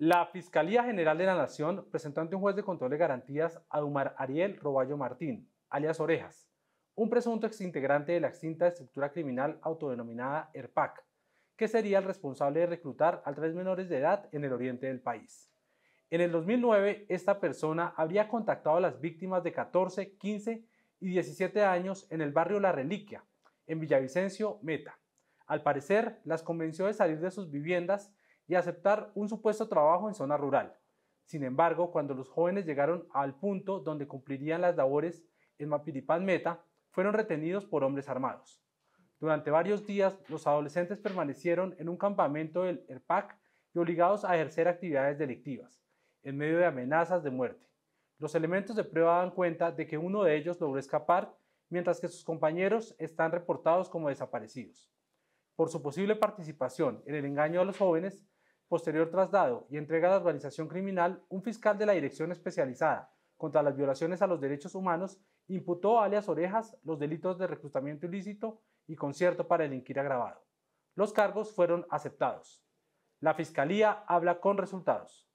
La Fiscalía General de la Nación presentó ante un juez de control de garantías a Dumar Ariel Roballo Martín, alias Orejas, un presunto exintegrante de la extinta estructura criminal autodenominada ERPAC, que sería el responsable de reclutar a tres menores de edad en el oriente del país. En el 2009, esta persona habría contactado a las víctimas de 14, 15 y 17 años en el barrio La Reliquia, en Villavicencio, Meta. Al parecer, las convenció de salir de sus viviendas y aceptar un supuesto trabajo en zona rural. Sin embargo, cuando los jóvenes llegaron al punto donde cumplirían las labores en Mapiripán Meta, fueron retenidos por hombres armados. Durante varios días, los adolescentes permanecieron en un campamento del ERPAC y obligados a ejercer actividades delictivas, en medio de amenazas de muerte. Los elementos de prueba dan cuenta de que uno de ellos logró escapar, mientras que sus compañeros están reportados como desaparecidos. Por su posible participación en el engaño a los jóvenes, Posterior traslado y entrega de organización criminal, un fiscal de la Dirección Especializada contra las Violaciones a los Derechos Humanos imputó a alias Orejas los delitos de reclutamiento ilícito y concierto para delinquir agravado. Los cargos fueron aceptados. La Fiscalía habla con resultados.